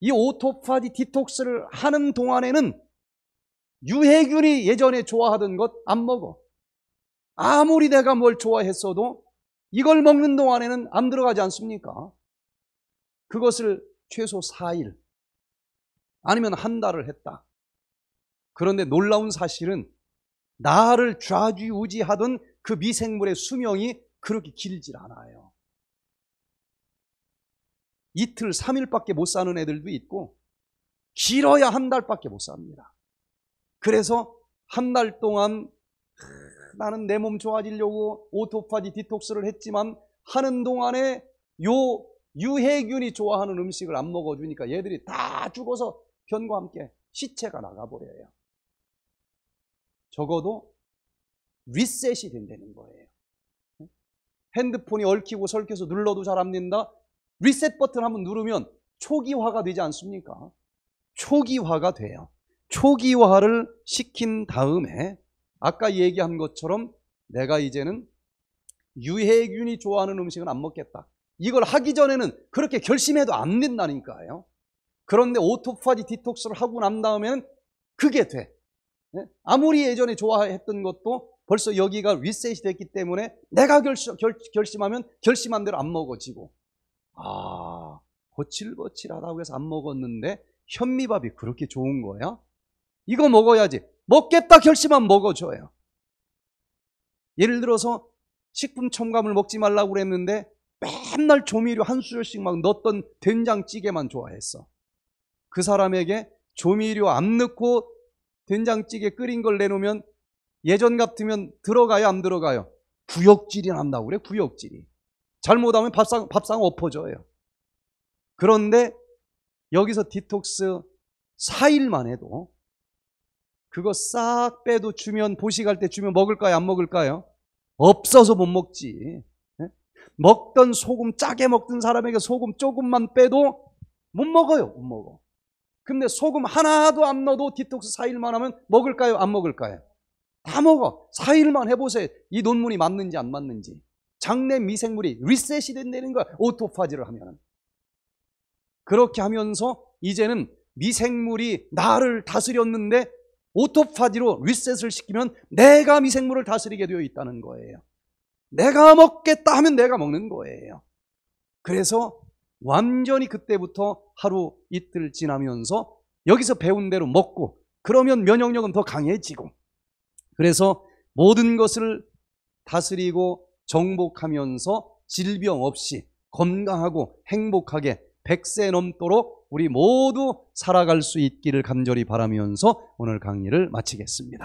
이 오토파지 디톡스를 하는 동안에는 유해균이 예전에 좋아하던 것 안 먹어. 아무리 내가 뭘 좋아했어도 이걸 먹는 동안에는 안 들어가지 않습니까? 그것을 최소 4일 아니면 한 달을 했다. 그런데 놀라운 사실은 나를 좌지우지하던 그 미생물의 수명이 그렇게 길질 않아요. 이틀, 3일밖에 못 사는 애들도 있고 길어야 한 달밖에 못 삽니다. 그래서 한 달 동안 나는 내 몸 좋아지려고 오토파지 디톡스를 했지만 하는 동안에 요 유해균이 좋아하는 음식을 안 먹어주니까 얘들이 다 죽어서 변과 함께 시체가 나가버려요. 적어도 리셋이 된다는 거예요. 핸드폰이 얽히고 설켜서 눌러도 잘 안 된다. 리셋 버튼 한번 누르면 초기화가 되지 않습니까? 초기화가 돼요. 초기화를 시킨 다음에 아까 얘기한 것처럼 내가 이제는 유해균이 좋아하는 음식은 안 먹겠다. 이걸 하기 전에는 그렇게 결심해도 안 된다니까요. 그런데 오토파지 디톡스를 하고 난 다음에는 그게 돼. 예? 아무리 예전에 좋아했던 것도 벌써 여기가 리셋이 됐기 때문에 내가 결심, 결, 심하면 결심한 대로 안 먹어지고 아 거칠거칠하다고 해서 안 먹었는데 현미밥이 그렇게 좋은 거야? 이거 먹어야지 먹겠다 결심만 먹어줘요. 예를 들어서 식품 첨가물 먹지 말라고 그랬는데 맨날 조미료 한 수저씩 막 넣었던 된장찌개만 좋아했어. 그 사람에게 조미료 안 넣고 된장찌개 끓인 걸 내놓으면 예전 같으면 들어가요 안 들어가요? 구역질이 난다고 그래 구역질이. 잘못하면 밥상, 밥상 엎어져요. 그런데 여기서 디톡스 4일만 해도 그거 싹 빼도 주면 보식할 때 주면 먹을까요? 안 먹을까요? 없어서 못 먹지. 예? 먹던 소금 짜게 먹던 사람에게 소금 조금만 빼도 못 먹어요. 못 먹어. 근데 소금 하나도 안 넣어도 디톡스 4일만 하면 먹을까요? 안 먹을까요? 다 먹어. 4일만 해보세요. 이 논문이 맞는지 안 맞는지. 장내 미생물이 리셋이 된다는 거야. 오토파지를 하면. 그렇게 하면서 이제는 미생물이 나를 다스렸는데 오토파디로 리셋을 시키면 내가 미생물을 다스리게 되어 있다는 거예요. 내가 먹겠다 하면 내가 먹는 거예요. 그래서 완전히 그때부터 하루 이틀 지나면서 여기서 배운 대로 먹고 그러면 면역력은 더 강해지고 그래서 모든 것을 다스리고 정복하면서 질병 없이 건강하고 행복하게 100세 넘도록 우리 모두 살아갈 수 있기를 간절히 바라면서 오늘 강의를 마치겠습니다.